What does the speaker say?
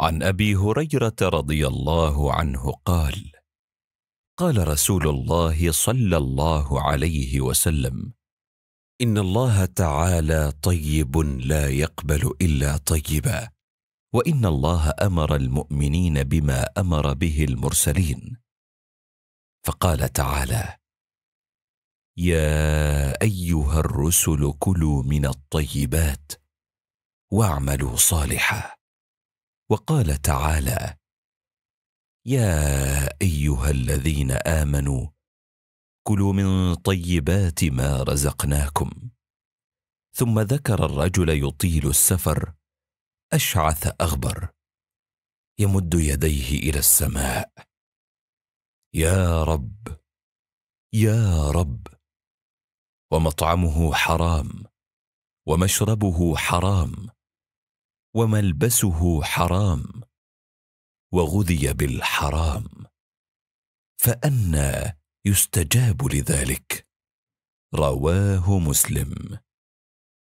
عن ابي هريره رضي الله عنه قال قال رسول الله صلى الله عليه وسلم ان الله تعالى طيب لا يقبل الا طيبا وان الله امر المؤمنين بما امر به المرسلين فقال تعالى يا ايها الرسل كلوا من الطيبات واعملوا صالحا وقال تعالى يا ايها الذين امنوا كلوا من طيبات ما رزقناكم ثم ذكر الرجل يطيل السفر اشعث اغبر يمد يديه الى السماء يا رب يا رب ومطعمه حرام ومشربه حرام وملبسه حرام وغذي بالحرام فانى يستجاب لذلك رواه مسلم